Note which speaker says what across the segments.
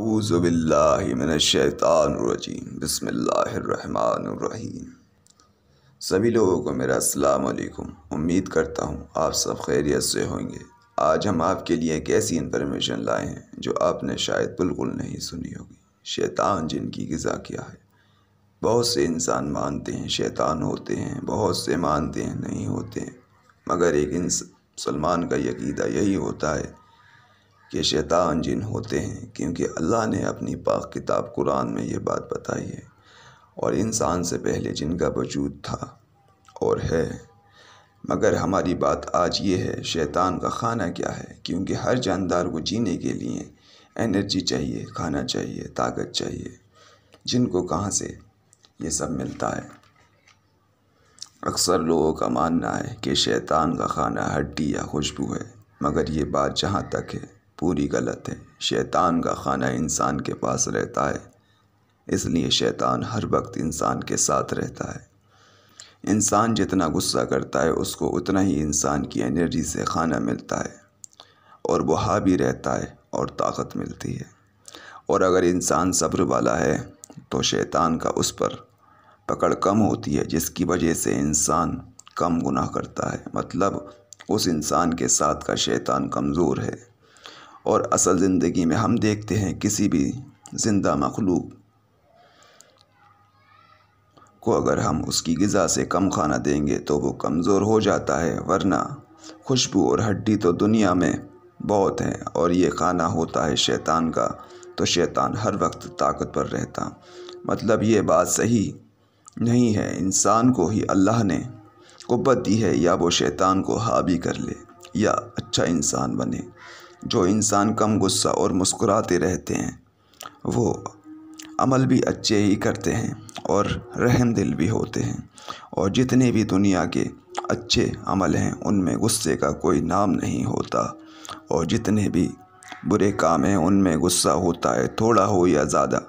Speaker 1: अज़बिल्लाशैतानरजीम बसमीम सभी लोगों को मेरा अल्लाम उम्मीद करता हूँ आप सब खैरियत से होंगे आज हम आपके लिए एक ऐसी इन्फॉर्मेशन लाए हैं जो आपने शायद बिल्कुल नहीं सुनी होगी शैतान जिनकी गज़ा क्या है बहुत से इंसान मानते हैं शैतान होते हैं बहुत से मानते हैं नहीं होते हैं मगर एक मुसलमान का यकीदा यही होता है ये शैतान जिन होते हैं क्योंकि अल्लाह ने अपनी पाक किताब कुरान में ये बात बताई है और इंसान से पहले जिनका वजूद था और है मगर हमारी बात आज ये है शैतान का खाना क्या है क्योंकि हर जानदार को जीने के लिए एनर्जी चाहिए खाना चाहिए ताकत चाहिए जिनको कहाँ से ये सब मिलता है अक्सर लोगों का मानना है कि शैतान का खाना हड्डी या खुशबू है मगर ये बात जहाँ तक है पूरी गलत है शैतान का खाना इंसान के पास रहता है इसलिए शैतान हर वक्त इंसान के साथ रहता है इंसान जितना गुस्सा करता है उसको उतना ही इंसान की एनर्जी से खाना मिलता है और वह भी रहता है और ताकत मिलती है और अगर इंसान सब्र वाला है तो शैतान का उस पर पकड़ कम होती है जिसकी वजह से इंसान कम गुनाह करता है मतलब उस इंसान के साथ का शैतान कमज़ोर है और असल ज़िंदगी में हम देखते हैं किसी भी ज़िंदा मखलूक को अगर हम उसकी गज़ा से कम खाना देंगे तो वो कमज़ोर हो जाता है वरना खुशबू और हड्डी तो दुनिया में बहुत है और ये खाना होता है शैतान का तो शैतान हर वक्त ताकत पर रहता मतलब ये बात सही नहीं है इंसान को ही अल्लाह ने कुत दी है या वो शैतान को हावी कर ले या अच्छा इंसान बने जो इंसान कम गुस्सा और मुस्कुराते रहते हैं वो अमल भी अच्छे ही करते हैं और रहम दिल भी होते हैं और जितने भी दुनिया के अच्छे अमल हैं उनमें गुस्से का कोई नाम नहीं होता और जितने भी बुरे काम हैं उनमें गुस्सा होता है थोड़ा हो या ज़्यादा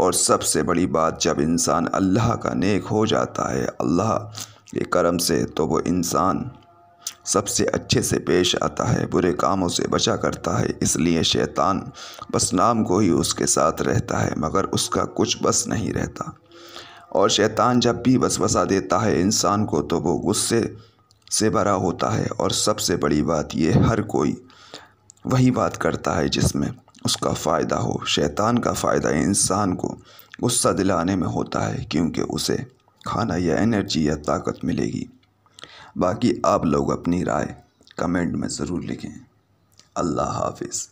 Speaker 1: और सबसे बड़ी बात जब इंसान अल्लाह का नेक हो जाता है अल्लाह के करम से तो वो इंसान सबसे अच्छे से पेश आता है बुरे कामों से बचा करता है इसलिए शैतान बस नाम को ही उसके साथ रहता है मगर उसका कुछ बस नहीं रहता और शैतान जब भी बस बसा देता है इंसान को तो वो गुस्से से भरा होता है और सबसे बड़ी बात ये हर कोई वही बात करता है जिसमें उसका फ़ायदा हो शैतान का फ़ायदा इंसान को गुस्सा दिलाने में होता है क्योंकि उसे खाना या एनर्जी या ताकत मिलेगी बाकी आप लोग अपनी राय कमेंट में ज़रूर लिखें अल्लाह हाफिज़